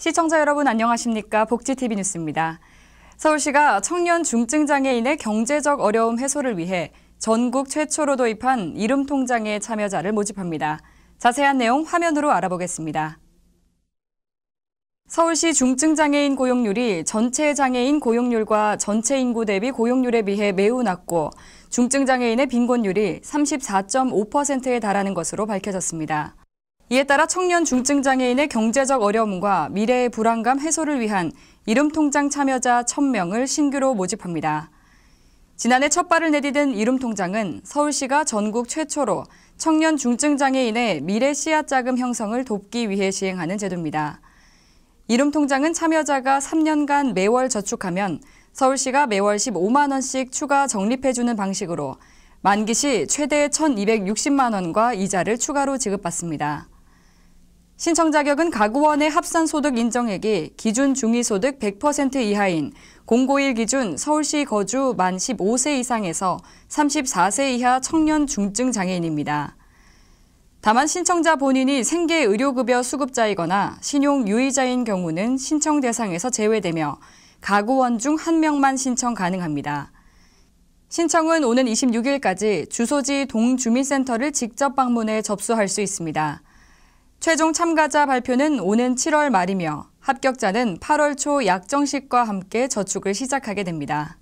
시청자 여러분 안녕하십니까? 복지TV 뉴스입니다. 서울시가 청년 중증장애인의 경제적 어려움 해소를 위해 전국 최초로 도입한 이름통장의 참여자를 모집합니다. 자세한 내용 화면으로 알아보겠습니다. 서울시 중증장애인 고용률이 전체 장애인 고용률과 전체 인구 대비 고용률에 비해 매우 낮고 중증장애인의 빈곤율이 34.5%에 달하는 것으로 밝혀졌습니다. 이에 따라 청년 중증 장애인의 경제적 어려움과 미래의 불안감 해소를 위한 이름통장 참여자 1000명을 신규로 모집합니다. 지난해 첫 발을 내디딘 이름통장은 서울시가 전국 최초로 청년 중증 장애인의 미래 씨앗 자금 형성을 돕기 위해 시행하는 제도입니다. 이름통장은 참여자가 3년간 매월 저축하면 서울시가 매월 15만 원씩 추가 적립해 주는 방식으로 만기 시 최대 1,260만 원과 이자를 추가로 지급받습니다. 신청 자격은 가구원의 합산 소득 인정액이 기준 중위소득 100% 이하인 공고일 기준 서울시 거주 만 15세 이상에서 34세 이하 청년 중증 장애인입니다. 다만 신청자 본인이 생계 의료급여 수급자이거나 신용 유의자인 경우는 신청 대상에서 제외되며 가구원 중 한 명만 신청 가능합니다. 신청은 오는 26일까지 주소지 동주민센터를 직접 방문해 접수할 수 있습니다. 최종 참가자 발표는 오는 7월 말이며 합격자는 8월 초 약정식과 함께 저축을 시작하게 됩니다.